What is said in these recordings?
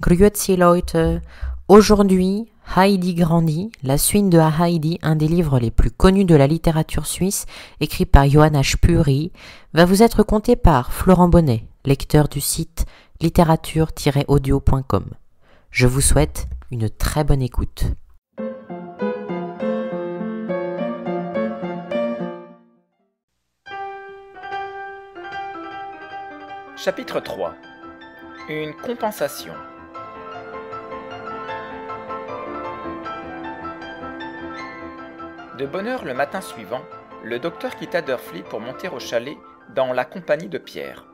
Grüezi Leute. Aujourd'hui, Heidi Grandi, la suite de Heidi, un des livres les plus connus de la littérature suisse, écrit par Johann H. Puri, va vous être conté par Florent Bonnet, lecteur du site littérature-audio.com. Je vous souhaite une très bonne écoute. Chapitre 3 Une compensation De bonne heure le matin suivant, le docteur quitta Durflee pour monter au chalet dans la compagnie de Pierre.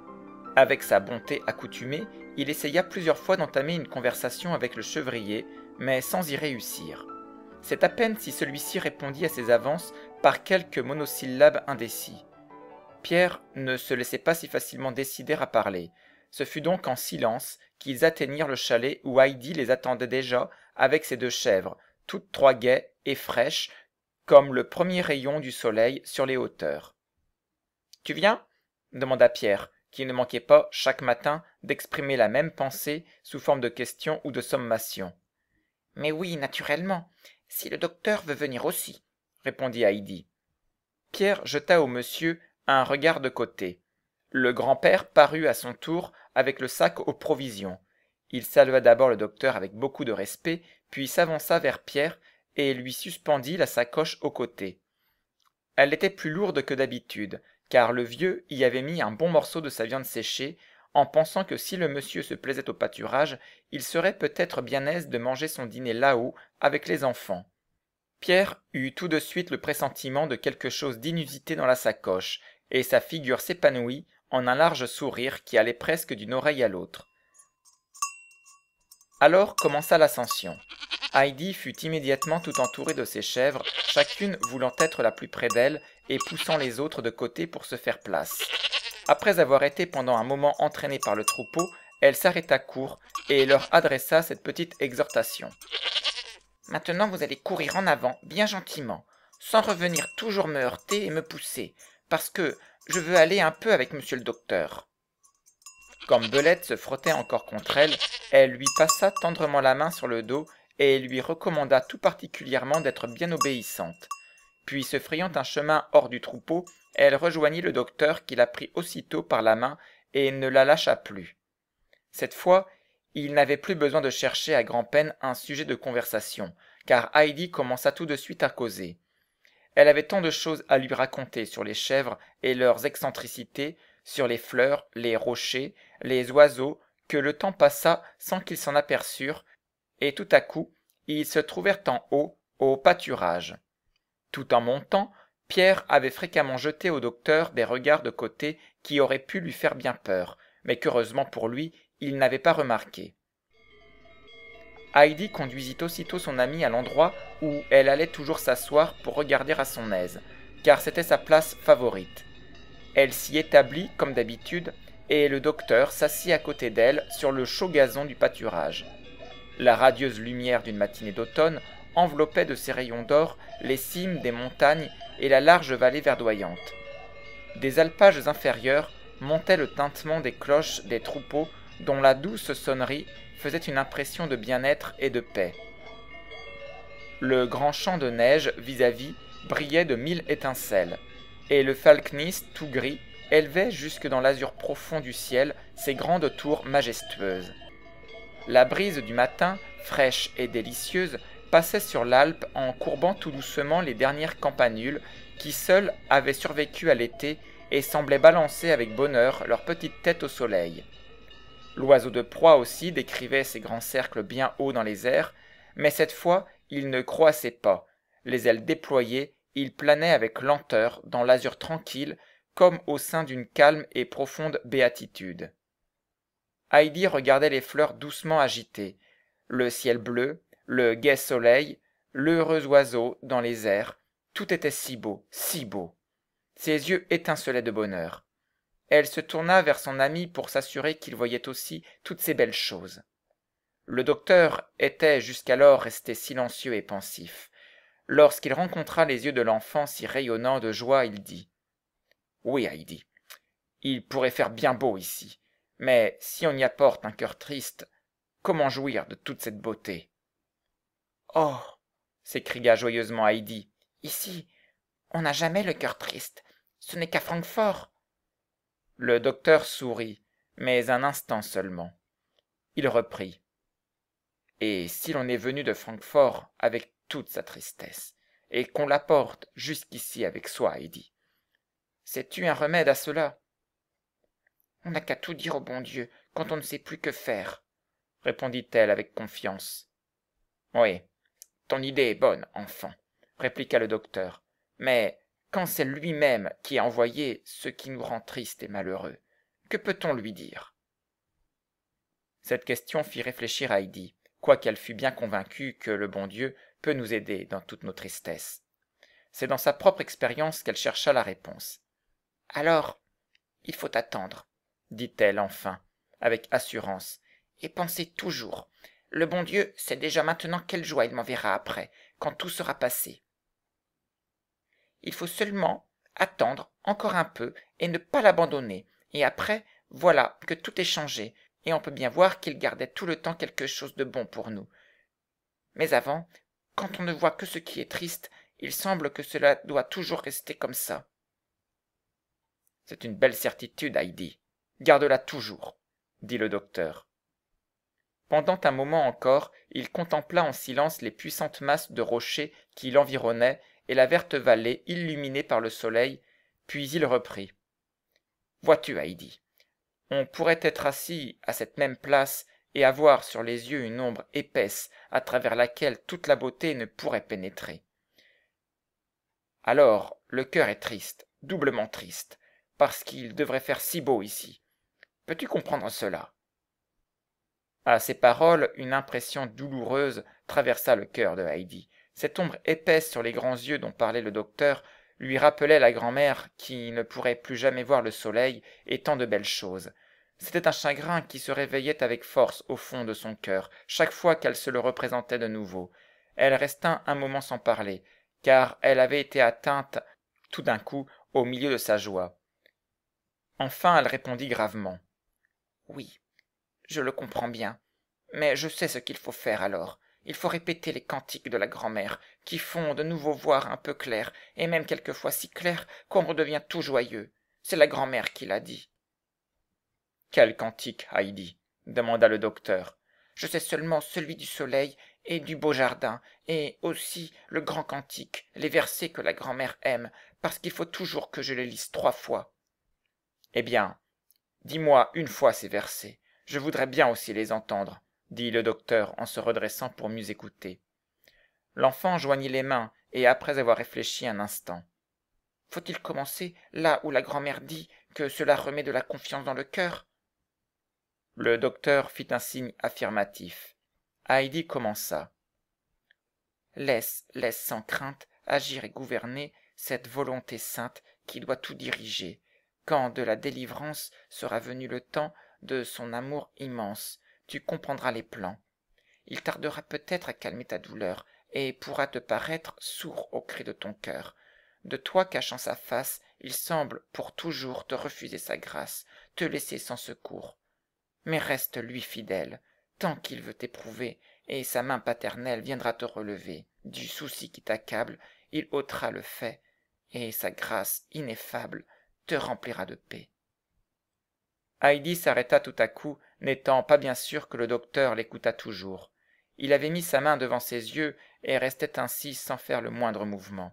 Avec sa bonté accoutumée, il essaya plusieurs fois d'entamer une conversation avec le chevrier, mais sans y réussir. C'est à peine si celui-ci répondit à ses avances par quelques monosyllabes indécis. Pierre ne se laissait pas si facilement décider à parler. Ce fut donc en silence qu'ils atteignirent le chalet où Heidi les attendait déjà avec ses deux chèvres, toutes trois gaies et fraîches comme le premier rayon du soleil sur les hauteurs. Tu viens demanda Pierre, qui ne manquait pas, chaque matin, d'exprimer la même pensée sous forme de question ou de sommation. Mais oui, naturellement, si le docteur veut venir aussi, répondit Heidi. Pierre jeta au monsieur un regard de côté. Le grand-père parut à son tour avec le sac aux provisions. Il salua d'abord le docteur avec beaucoup de respect, puis s'avança vers Pierre et lui suspendit la sacoche au côté. Elle était plus lourde que d'habitude, car le vieux y avait mis un bon morceau de sa viande séchée, en pensant que si le monsieur se plaisait au pâturage, il serait peut-être bien aise de manger son dîner là-haut avec les enfants. Pierre eut tout de suite le pressentiment de quelque chose d'inusité dans la sacoche, et sa figure s'épanouit en un large sourire qui allait presque d'une oreille à l'autre. Alors commença l'ascension. Heidi fut immédiatement tout entourée de ses chèvres, chacune voulant être la plus près d'elle et poussant les autres de côté pour se faire place. Après avoir été pendant un moment entraînée par le troupeau, elle s'arrêta court et leur adressa cette petite exhortation. Maintenant vous allez courir en avant, bien gentiment, sans revenir toujours me heurter et me pousser, parce que je veux aller un peu avec monsieur le docteur. Comme Belette se frottait encore contre elle, elle lui passa tendrement la main sur le dos et lui recommanda tout particulièrement d'être bien obéissante. Puis, se frayant un chemin hors du troupeau, elle rejoignit le docteur qui la prit aussitôt par la main et ne la lâcha plus. Cette fois, il n'avait plus besoin de chercher à grand-peine un sujet de conversation, car Heidi commença tout de suite à causer. Elle avait tant de choses à lui raconter sur les chèvres et leurs excentricités, sur les fleurs, les rochers, les oiseaux, que le temps passa sans qu'ils s'en aperçurent, et tout à coup ils se trouvèrent en haut au pâturage tout en montant pierre avait fréquemment jeté au docteur des regards de côté qui auraient pu lui faire bien peur mais qu'heureusement pour lui il n'avait pas remarqué. heidi conduisit aussitôt son amie à l'endroit où elle allait toujours s'asseoir pour regarder à son aise car c'était sa place favorite elle s'y établit comme d'habitude et le docteur s'assit à côté d'elle sur le chaud gazon du pâturage la radieuse lumière d'une matinée d'automne enveloppait de ses rayons d'or les cimes des montagnes et la large vallée verdoyante. Des alpages inférieurs montaient le tintement des cloches des troupeaux dont la douce sonnerie faisait une impression de bien-être et de paix. Le grand champ de neige vis-à-vis brillait de mille étincelles, et le falknis tout gris élevait jusque dans l'azur profond du ciel ses grandes tours majestueuses. La brise du matin, fraîche et délicieuse, passait sur l'Alpe en courbant tout doucement les dernières campanules qui seules avaient survécu à l'été et semblaient balancer avec bonheur leur petite tête au soleil. L'oiseau de proie aussi décrivait ses grands cercles bien hauts dans les airs, mais cette fois il ne croissait pas. Les ailes déployées, il planait avec lenteur dans l'azur tranquille, comme au sein d'une calme et profonde béatitude heidi regardait les fleurs doucement agitées le ciel bleu le gai soleil l'heureux oiseau dans les airs tout était si beau si beau ses yeux étincelaient de bonheur elle se tourna vers son ami pour s'assurer qu'il voyait aussi toutes ces belles choses le docteur était jusqu'alors resté silencieux et pensif lorsqu'il rencontra les yeux de l'enfant si rayonnants de joie il dit oui heidi il pourrait faire bien beau ici mais si on y apporte un cœur triste, comment jouir de toute cette beauté Oh s'écria joyeusement Heidi, ici, on n'a jamais le cœur triste, ce n'est qu'à Francfort. Le docteur sourit, mais un instant seulement. Il reprit. Et si l'on est venu de Francfort avec toute sa tristesse, et qu'on l'apporte jusqu'ici avec soi, Heidi, sais-tu un remède à cela on n'a qu'à tout dire au bon dieu quand on ne sait plus que faire répondit-elle avec confiance oui ton idée est bonne enfant répliqua le docteur mais quand c'est lui-même qui a envoyé ce qui nous rend tristes et malheureux que peut-on lui dire cette question fit réfléchir Heidi, quoiqu'elle fût bien convaincue que le bon Dieu peut nous aider dans toutes nos tristesses. C'est dans sa propre expérience qu'elle chercha la réponse. Alors, il faut attendre, dit-elle enfin avec assurance et pensez toujours le bon dieu sait déjà maintenant quelle joie il m'enverra après quand tout sera passé il faut seulement attendre encore un peu et ne pas l'abandonner et après voilà que tout est changé et on peut bien voir qu'il gardait tout le temps quelque chose de bon pour nous mais avant quand on ne voit que ce qui est triste il semble que cela doit toujours rester comme ça c'est une belle certitude heidi garde-la toujours dit le docteur pendant un moment encore il contempla en silence les puissantes masses de rochers qui l'environnaient et la verte vallée illuminée par le soleil puis il reprit vois-tu heidi on pourrait être assis à cette même place et avoir sur les yeux une ombre épaisse à travers laquelle toute la beauté ne pourrait pénétrer alors le cœur est triste doublement triste parce qu'il devrait faire si beau ici Peux-tu comprendre cela À ces paroles, une impression douloureuse traversa le cœur de Heidi. Cette ombre épaisse sur les grands yeux dont parlait le docteur lui rappelait la grand-mère qui ne pourrait plus jamais voir le soleil et tant de belles choses. C'était un chagrin qui se réveillait avec force au fond de son cœur, chaque fois qu'elle se le représentait de nouveau. Elle resta un moment sans parler, car elle avait été atteinte tout d'un coup au milieu de sa joie. Enfin elle répondit gravement oui je le comprends bien mais je sais ce qu'il faut faire alors il faut répéter les cantiques de la grand'mère qui font de nouveau voir un peu clair et même quelquefois si clair qu'on redevient tout joyeux c'est la grand'mère qui l'a dit quel cantique heidi demanda le docteur je sais seulement celui du soleil et du beau jardin et aussi le grand cantique les versets que la grand'mère aime parce qu'il faut toujours que je les lise trois fois eh bien dis-moi une fois ces versets je voudrais bien aussi les entendre dit le docteur en se redressant pour mieux écouter l'enfant joignit les mains et après avoir réfléchi un instant faut-il commencer là où la grand-mère dit que cela remet de la confiance dans le cœur le docteur fit un signe affirmatif heidi commença laisse laisse sans crainte agir et gouverner cette volonté sainte qui doit tout diriger quand de la délivrance sera venu le temps de son amour immense tu comprendras les plans il tardera peut-être à calmer ta douleur et pourra te paraître sourd aux cris de ton cœur de toi cachant sa face il semble pour toujours te refuser sa grâce te laisser sans secours mais reste lui fidèle tant qu'il veut t'éprouver et sa main paternelle viendra te relever du souci qui t'accable il ôtera le fait et sa grâce ineffable te remplira de paix. Heidi s'arrêta tout à coup, n'étant pas bien sûre que le docteur l'écoutât toujours. Il avait mis sa main devant ses yeux et restait ainsi sans faire le moindre mouvement.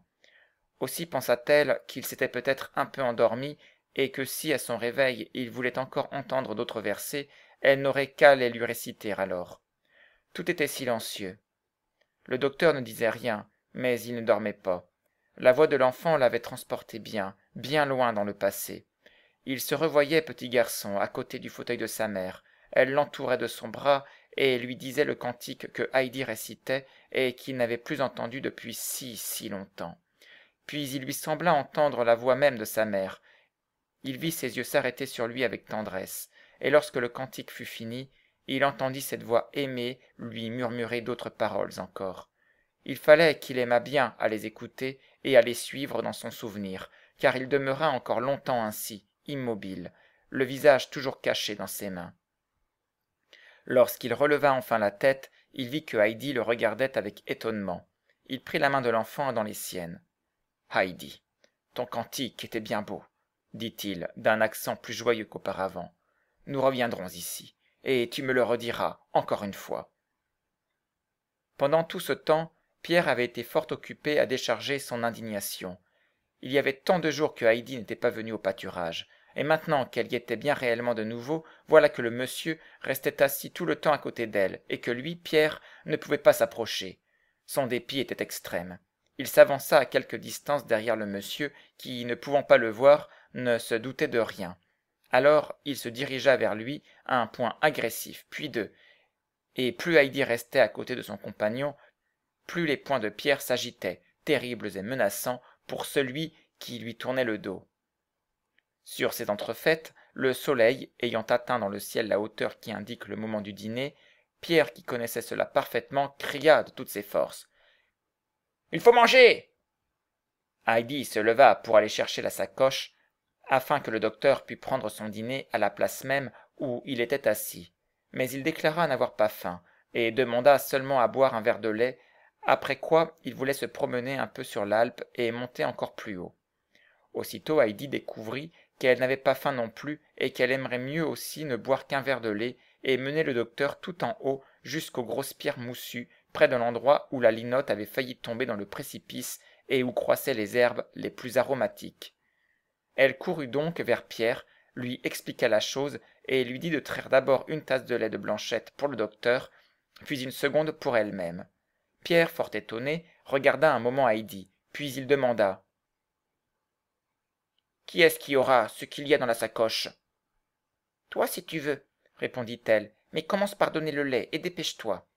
Aussi pensa-t-elle qu'il s'était peut-être un peu endormi et que si à son réveil il voulait encore entendre d'autres versets, elle n'aurait qu'à les lui réciter alors. Tout était silencieux. Le docteur ne disait rien, mais il ne dormait pas. La voix de l'enfant l'avait transporté bien, bien loin dans le passé il se revoyait petit garçon à côté du fauteuil de sa mère elle l'entourait de son bras et lui disait le cantique que heidi récitait et qu'il n'avait plus entendu depuis si si longtemps puis il lui sembla entendre la voix même de sa mère il vit ses yeux s'arrêter sur lui avec tendresse et lorsque le cantique fut fini il entendit cette voix aimée lui murmurer d'autres paroles encore il fallait qu'il aimât bien à les écouter et à les suivre dans son souvenir car il demeura encore longtemps ainsi immobile le visage toujours caché dans ses mains lorsqu'il releva enfin la tête il vit que heidi le regardait avec étonnement il prit la main de l'enfant dans les siennes heidi ton cantique était bien beau dit-il d'un accent plus joyeux qu'auparavant nous reviendrons ici et tu me le rediras encore une fois pendant tout ce temps pierre avait été fort occupé à décharger son indignation il y avait tant de jours que heidi n'était pas venue au pâturage et maintenant qu'elle y était bien réellement de nouveau voilà que le monsieur restait assis tout le temps à côté d'elle et que lui pierre ne pouvait pas s'approcher son dépit était extrême il s'avança à quelque distance derrière le monsieur qui ne pouvant pas le voir ne se doutait de rien alors il se dirigea vers lui à un point agressif puis deux et plus heidi restait à côté de son compagnon plus les points de pierre s'agitaient terribles et menaçants pour celui qui lui tournait le dos sur ces entrefaites le soleil ayant atteint dans le ciel la hauteur qui indique le moment du dîner pierre qui connaissait cela parfaitement cria de toutes ses forces il faut manger heidi se leva pour aller chercher la sacoche afin que le docteur pût prendre son dîner à la place même où il était assis mais il déclara n'avoir pas faim et demanda seulement à boire un verre de lait après quoi il voulait se promener un peu sur l'alpe et monter encore plus haut aussitôt heidi découvrit qu'elle n'avait pas faim non plus et qu'elle aimerait mieux aussi ne boire qu'un verre de lait et mener le docteur tout en haut jusqu'aux grosses pierres moussues près de l'endroit où la linotte avait failli tomber dans le précipice et où croissaient les herbes les plus aromatiques elle courut donc vers pierre lui expliqua la chose et lui dit de traire d'abord une tasse de lait de blanchette pour le docteur puis une seconde pour elle-même Pierre, fort étonné, regarda un moment Heidi, puis il demanda Qui est-ce qui aura ce qu'il y a dans la sacoche Toi, si tu veux, répondit-elle, mais commence par donner le lait et dépêche-toi.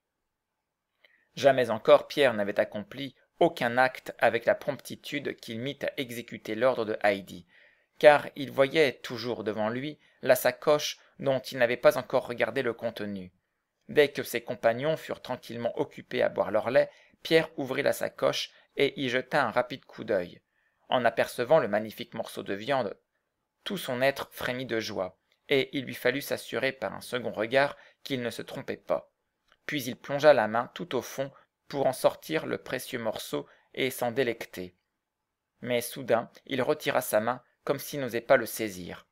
Jamais encore Pierre n'avait accompli aucun acte avec la promptitude qu'il mit à exécuter l'ordre de Heidi, car il voyait toujours devant lui la sacoche dont il n'avait pas encore regardé le contenu. Dès que ses compagnons furent tranquillement occupés à boire leur lait, Pierre ouvrit la sacoche et y jeta un rapide coup d'œil. En apercevant le magnifique morceau de viande, tout son être frémit de joie, et il lui fallut s'assurer par un second regard qu'il ne se trompait pas. Puis il plongea la main tout au fond pour en sortir le précieux morceau et s'en délecter. Mais soudain il retira sa main comme s'il n'osait pas le saisir.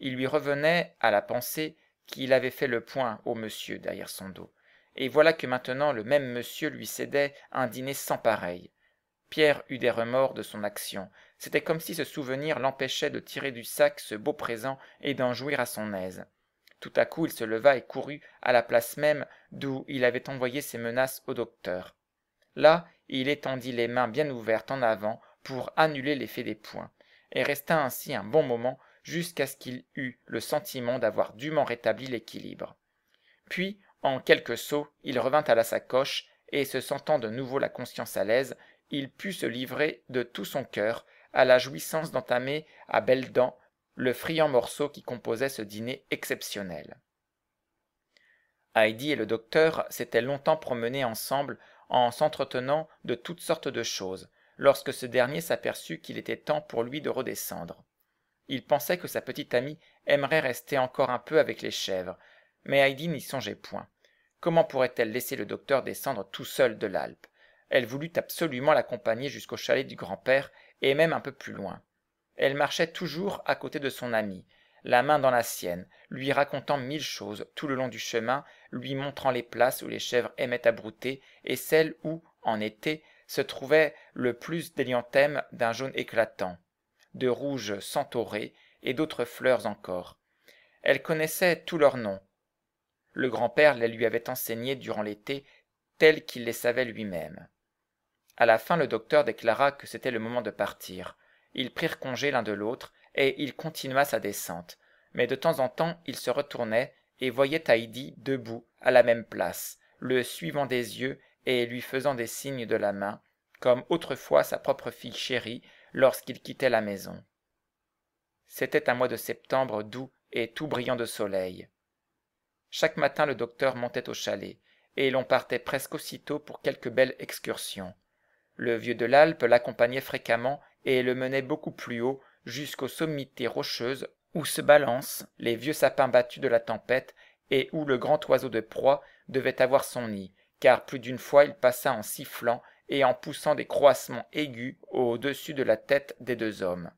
Il lui revenait à la pensée qu'il avait fait le point au monsieur derrière son dos et voilà que maintenant le même monsieur lui cédait un dîner sans pareil pierre eut des remords de son action c'était comme si ce souvenir l'empêchait de tirer du sac ce beau présent et d'en jouir à son aise tout à coup il se leva et courut à la place même d'où il avait envoyé ses menaces au docteur là il étendit les mains bien ouvertes en avant pour annuler l'effet des poings et resta ainsi un bon moment jusqu'à ce qu'il eût le sentiment d'avoir dûment rétabli l'équilibre puis en quelques sauts il revint à la sacoche et se sentant de nouveau la conscience à l'aise il put se livrer de tout son cœur à la jouissance d'entamer à belles dents le friand morceau qui composait ce dîner exceptionnel heidi et le docteur s'étaient longtemps promenés ensemble en s'entretenant de toutes sortes de choses lorsque ce dernier s'aperçut qu'il était temps pour lui de redescendre il pensait que sa petite amie aimerait rester encore un peu avec les chèvres, mais Heidi n'y songeait point. Comment pourrait-elle laisser le docteur descendre tout seul de l'Alpe Elle voulut absolument l'accompagner jusqu'au chalet du grand-père et même un peu plus loin. Elle marchait toujours à côté de son amie, la main dans la sienne, lui racontant mille choses tout le long du chemin, lui montrant les places où les chèvres aimaient à brouter et celles où, en été, se trouvait le plus d'élianthèmes d'un jaune éclatant de rouge centauré et d'autres fleurs encore elle connaissait tous leurs noms le grand-père les lui avait enseignés durant l'été tels qu'il les savait lui-même À la fin le docteur déclara que c'était le moment de partir ils prirent congé l'un de l'autre et il continua sa descente mais de temps en temps il se retournait et voyait heidi debout à la même place le suivant des yeux et lui faisant des signes de la main comme autrefois sa propre fille chérie lorsqu'il quittait la maison c'était un mois de septembre doux et tout brillant de soleil chaque matin le docteur montait au chalet et l'on partait presque aussitôt pour quelques belles excursion le vieux de l'alpe l'accompagnait fréquemment et le menait beaucoup plus haut jusqu'aux sommités rocheuses où se balancent les vieux sapins battus de la tempête et où le grand oiseau de proie devait avoir son nid car plus d'une fois il passa en sifflant et en poussant des croissements aigus au-dessus de la tête des deux hommes.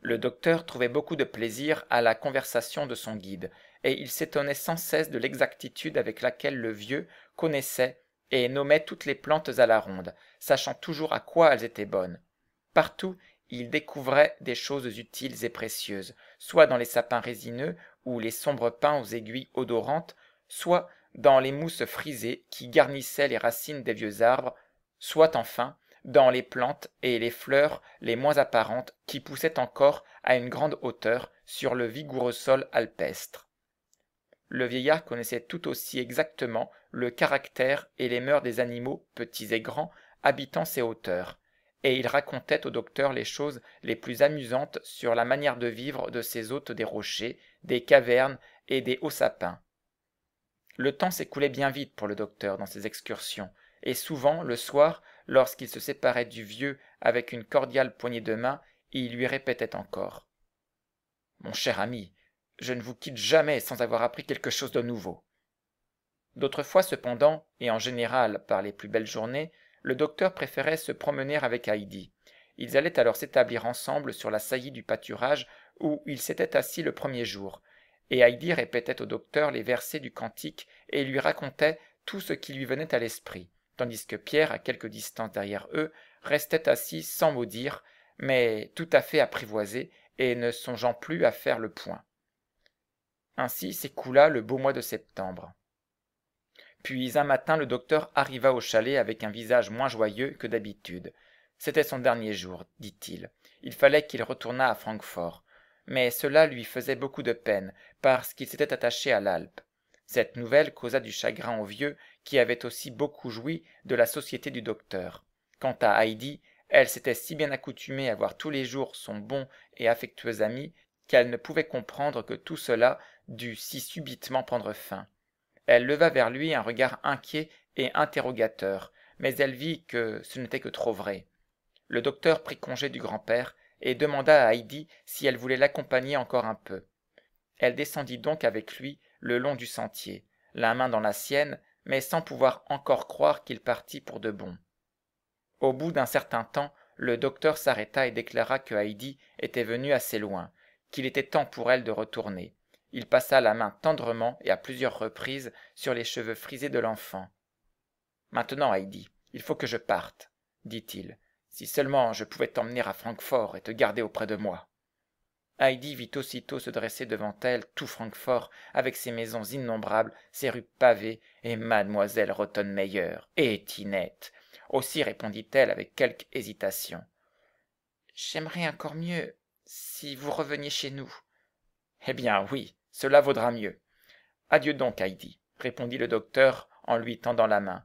Le docteur trouvait beaucoup de plaisir à la conversation de son guide, et il s'étonnait sans cesse de l'exactitude avec laquelle le vieux connaissait et nommait toutes les plantes à la ronde, sachant toujours à quoi elles étaient bonnes. Partout, il découvrait des choses utiles et précieuses, soit dans les sapins résineux ou les sombres pins aux aiguilles odorantes, soit dans les mousses frisées qui garnissaient les racines des vieux arbres, soit enfin dans les plantes et les fleurs les moins apparentes qui poussaient encore à une grande hauteur sur le vigoureux sol alpestre. Le vieillard connaissait tout aussi exactement le caractère et les mœurs des animaux, petits et grands, habitant ces hauteurs, et il racontait au docteur les choses les plus amusantes sur la manière de vivre de ces hôtes des rochers, des cavernes et des hauts sapins le temps s'écoulait bien vite pour le docteur dans ses excursions et souvent le soir lorsqu'il se séparait du vieux avec une cordiale poignée de main il lui répétait encore mon cher ami je ne vous quitte jamais sans avoir appris quelque chose de nouveau d'autres fois cependant et en général par les plus belles journées le docteur préférait se promener avec heidi ils allaient alors s'établir ensemble sur la saillie du pâturage où ils s'étaient assis le premier jour et Heidi répétait au docteur les versets du cantique et lui racontait tout ce qui lui venait à l'esprit, tandis que Pierre, à quelque distance derrière eux, restait assis sans mot dire, mais tout à fait apprivoisé et ne songeant plus à faire le point. Ainsi s'écoula le beau mois de septembre. Puis un matin, le docteur arriva au chalet avec un visage moins joyeux que d'habitude. C'était son dernier jour, dit-il. Il fallait qu'il retournât à Francfort mais cela lui faisait beaucoup de peine, parce qu'il s'était attaché à l'Alpe. Cette nouvelle causa du chagrin au vieux, qui avait aussi beaucoup joui de la société du docteur. Quant à Heidi, elle s'était si bien accoutumée à voir tous les jours son bon et affectueux ami qu'elle ne pouvait comprendre que tout cela dût si subitement prendre fin. Elle leva vers lui un regard inquiet et interrogateur, mais elle vit que ce n'était que trop vrai. Le docteur prit congé du grand-père et demanda à Heidi si elle voulait l'accompagner encore un peu. Elle descendit donc avec lui le long du sentier, la main dans la sienne, mais sans pouvoir encore croire qu'il partit pour de bon. Au bout d'un certain temps, le docteur s'arrêta et déclara que Heidi était venue assez loin, qu'il était temps pour elle de retourner. Il passa la main tendrement et à plusieurs reprises sur les cheveux frisés de l'enfant. Maintenant, Heidi, il faut que je parte, dit-il. Si seulement je pouvais t'emmener à Francfort et te garder auprès de moi. Heidi vit aussitôt se dresser devant elle tout Francfort, avec ses maisons innombrables, ses rues pavées, et mademoiselle Rottenmeier, et Tinette. Aussi répondit-elle avec quelque hésitation. J'aimerais encore mieux si vous reveniez chez nous. Eh bien oui, cela vaudra mieux. Adieu donc, Heidi, répondit le docteur en lui tendant la main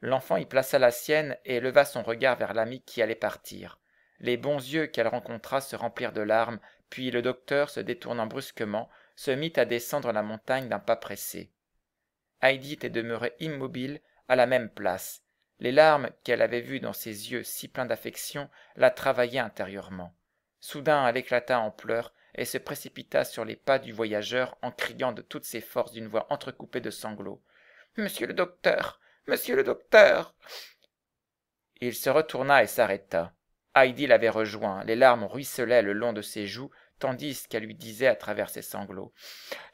l'enfant y plaça la sienne et leva son regard vers l'ami qui allait partir les bons yeux qu'elle rencontra se remplirent de larmes puis le docteur se détournant brusquement se mit à descendre la montagne d'un pas pressé heidi était demeurée immobile à la même place les larmes qu'elle avait vues dans ses yeux si pleins d'affection la travaillaient intérieurement soudain elle éclata en pleurs et se précipita sur les pas du voyageur en criant de toutes ses forces d'une voix entrecoupée de sanglots monsieur le docteur monsieur le docteur il se retourna et s'arrêta heidi l'avait rejoint les larmes ruisselaient le long de ses joues tandis qu'elle lui disait à travers ses sanglots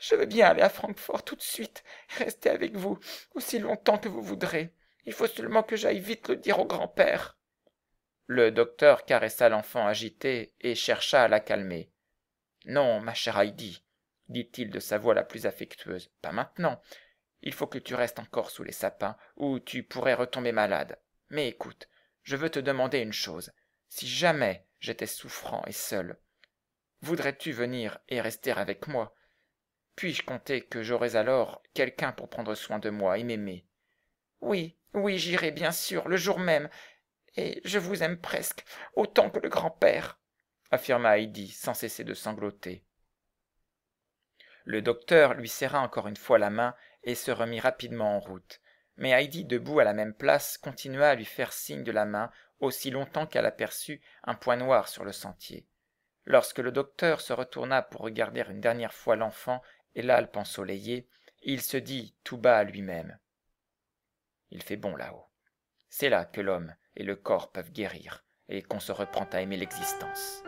je veux bien aller à francfort tout de suite rester avec vous aussi longtemps que vous voudrez il faut seulement que j'aille vite le dire au grand-père le docteur caressa l'enfant agité et chercha à la calmer non ma chère heidi dit-il de sa voix la plus affectueuse pas maintenant il faut que tu restes encore sous les sapins, ou tu pourrais retomber malade. Mais écoute, je veux te demander une chose. Si jamais j'étais souffrant et seul, voudrais-tu venir et rester avec moi Puis-je compter que j'aurais alors quelqu'un pour prendre soin de moi et m'aimer Oui, oui, j'irai bien sûr, le jour même, et je vous aime presque, autant que le grand-père, affirma Heidi sans cesser de sangloter. Le docteur lui serra encore une fois la main et se remit rapidement en route. Mais Heidi, debout à la même place, continua à lui faire signe de la main aussi longtemps qu'elle aperçut un point noir sur le sentier. Lorsque le docteur se retourna pour regarder une dernière fois l'enfant et l'Alpe ensoleillée, il se dit tout bas à lui-même Il fait bon là-haut. C'est là que l'homme et le corps peuvent guérir et qu'on se reprend à aimer l'existence.